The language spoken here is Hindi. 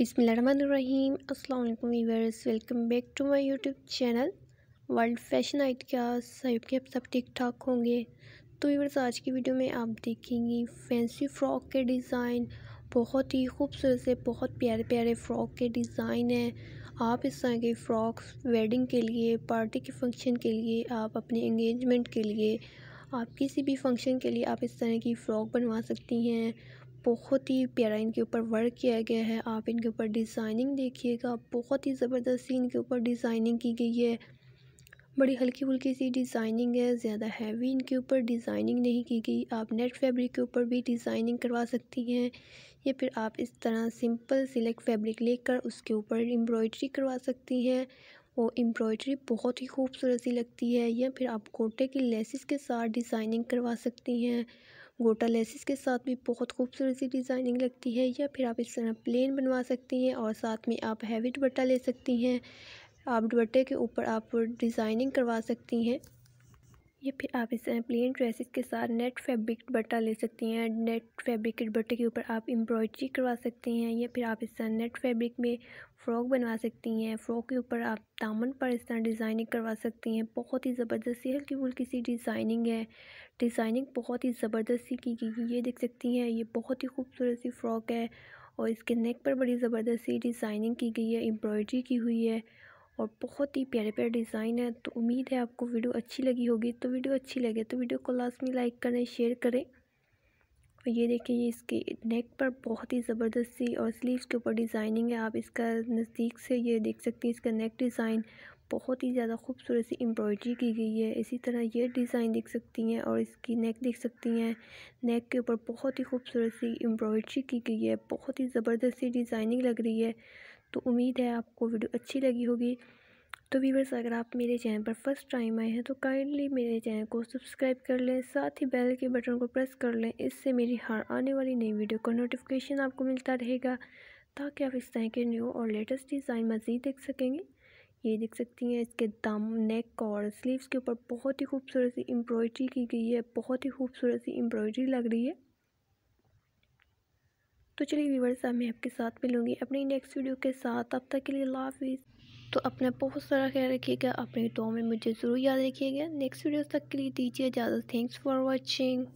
बिसमीम अल्लाम viewers welcome back to my YouTube channel world fashion आइट क्या सब के सब ठीक ठाक होंगे तो वीवर्स आज की वीडियो में आप देखेंगी फैंसी फ़्रॉक के डिज़ाइन बहुत ही खूबसूरत से बहुत प्यारे प्यारे फ़्रॉक के डिज़ाइन हैं आप इस तरह के फ़्रॉक्स वेडिंग के लिए पार्टी के फंक्शन के लिए आप अपने इंगेजमेंट के लिए आप किसी भी फंक्शन के लिए आप इस तरह की फ़्रॉक बनवा सकती हैं बहुत ही प्यारा इनके ऊपर वर्क किया गया है आप इनके ऊपर डिज़ाइनिंग देखिएगा बहुत ही ज़बरदस्ती इनके ऊपर डिज़ाइनिंग की गई है बड़ी हल्की फुल्की सी डिज़ाइनिंग है ज़्यादा हैवी इनके ऊपर डिज़ाइनिंग नहीं की गई आप नेट फैब्रिक के ऊपर भी डिज़ाइनिंग करवा सकती हैं या फिर आप इस तरह सिंपल सिलेक्ट फैब्रिक लेकर उसके ऊपर एम्ब्रॉयडरी करवा सकती हैं वो एम्ब्रॉयडरी बहुत ही खूबसूरत सी लगती है या फिर आप गोटे की लेसिस के साथ डिज़ाइनिंग करवा सकती हैं गोटा लेसिस के साथ भी बहुत खूबसूरत सी डिज़ाइनिंग लगती है या फिर आप इस तरह प्लेन बनवा सकती हैं और साथ में आप हैवी दुपट्टा ले सकती हैं आप दुपट्टे के ऊपर आप डिज़ाइनिंग करवा सकती हैं या फिर आप इस प्लेन ड्रेसेस के साथ नेट फैब्रिक बट्टा ले सकती हैं नेट फैब्रिक के बट्टे के ऊपर आप एम्ब्रॉयड्री करवा सकती हैं या फिर आप इस तरह नेट फैब्रिक में फ़्रॉक बनवा सकती हैं फ़्रॉक के ऊपर आप दामन पर इस तरह डिज़ाइनिंग करवा सकती हैं बहुत ही ज़बरदस्त हल्की फुल्की सी डिज़ाइनिंग है डिज़ाइनिंग बहुत ही ज़बरदस्त सी की गई ये देख सकती हैं ये बहुत ही खूबसूरत सी फ़्रॉक है और इसके नेक पर बड़ी ज़बरदस्त सी डिज़ाइनिंग की गई है एम्ब्रॉयडरी की हुई है और बहुत ही प्यारे प्यारे डिज़ाइन है तो उम्मीद है आपको वीडियो अच्छी लगी होगी तो वीडियो अच्छी लगे तो वीडियो को लास्ट में लाइक करें शेयर करें और ये देखिए ये इसके नेक पर बहुत ही ज़बरदस्त सी और स्लीव्स के ऊपर डिज़ाइनिंग है आप इसका नज़दीक से ये देख सकते हैं इसका नेक डिज़ाइन बहुत ही ज़्यादा खूबसूरत सी एम्ब्रॉयडरी की गई है इसी तरह ये डिज़ाइन देख सकती हैं और इसकी नेक देख सकती हैं नेक के ऊपर बहुत ही खूबसूरत सी एम्ब्रॉयडरी की गई है बहुत ही ज़बरदस्त सी डिज़ाइनिंग लग रही है तो उम्मीद है आपको वीडियो अच्छी लगी होगी तो वीवर्स अगर आप मेरे चैनल पर फर्स्ट टाइम आए हैं तो काइंडली मेरे चैनल को सब्सक्राइब कर लें साथ ही बेल के बटन को प्रेस कर लें इससे मेरी हर आने वाली नई वीडियो का नोटिफिकेशन आपको मिलता रहेगा ताकि आप इस तरह के न्यू और लेटेस्ट डिज़ाइन मज़ीद देख सकेंगे ये देख सकती हैं इसके दम नेक और स्लीव्स के ऊपर बहुत ही खूबसूरत सी एम्ब्रॉयड्री की गई है बहुत ही खूबसूरत सी एम्ब्रॉयड्री लग रही है तो चलिए व्यूवर्स मैं आपके साथ मिलूँगी अपनी नेक्स्ट वीडियो के साथ अब तक के लिए अल्लाह हाफिज़ तो अपना बहुत सारा ख्याल रखिएगा अपने दो में मुझे ज़रूर याद रखिएगा नेक्स्ट वीडियो तक के लिए दीजिए इजाज़त थैंक्स फॉर वॉचिंग